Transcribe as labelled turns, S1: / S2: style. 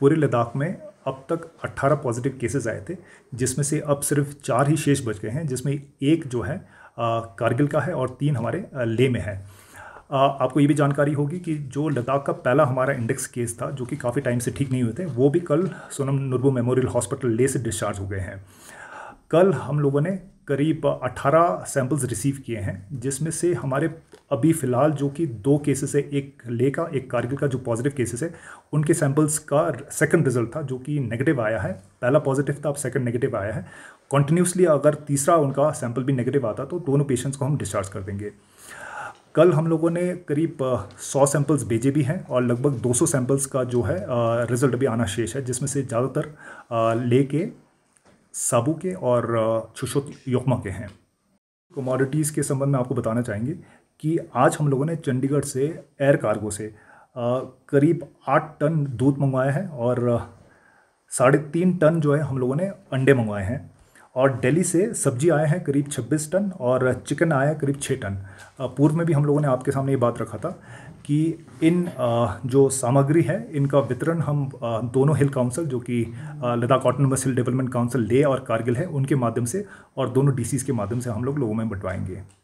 S1: पूरे लद्दाख में अब तक 18 पॉजिटिव केसेस आए थे जिसमें से अब सिर्फ चार ही शेष बच गए हैं जिसमें एक जो है कारगिल का है और तीन हमारे ले में है आपको ये भी जानकारी होगी कि जो लद्दाख का पहला हमारा इंडेक्स केस था जो कि काफ़ी टाइम से ठीक नहीं हुए थे वो भी कल सोनम नुरबू मेमोरियल हॉस्पिटल ले से डिस्चार्ज हो गए हैं कल हम लोगों ने करीब 18 सैम्पल्स रिसीव किए हैं जिसमें से हमारे अभी फ़िलहाल जो कि दो केसेस है एक ले का एक कारगिल का जो पॉजिटिव केसेस है उनके सैंपल्स का सेकंड रिजल्ट था जो कि नेगेटिव आया है पहला पॉजिटिव था अब सेकंड नेगेटिव आया है कंटिन्यूसली अगर तीसरा उनका सैंपल भी नेगेटिव आता तो दोनों पेशेंट्स को हम डिस्चार्ज कर देंगे कल हम लोगों ने करीब 100 सैंपल्स भेजे भी हैं और लगभग 200 सैंपल्स का जो है रिज़ल्ट भी आना शेष है जिसमें से ज़्यादातर ले के साबू के और छुशुत योकमा के हैं कमोडिटीज़ के संबंध में आपको बताना चाहेंगे कि आज हम लोगों ने चंडीगढ़ से एयर कार्गो से करीब आठ टन दूध मंगवाया है और साढ़े तीन टन जो है हम लोगों ने अंडे मंगवाए हैं और दिल्ली से सब्जी आया है करीब 26 टन और चिकन आया है करीब 6 टन पूर्व में भी हम लोगों ने आपके सामने ये बात रखा था कि इन जो सामग्री है इनका वितरण हम दोनों हिल काउंसिल जो कि लद्दाख कॉटन हिल डेवलपमेंट काउंसिल ले और कारगिल है उनके माध्यम से और दोनों डीसीज़ के माध्यम से हम लोग लोगों में बंटवाएंगे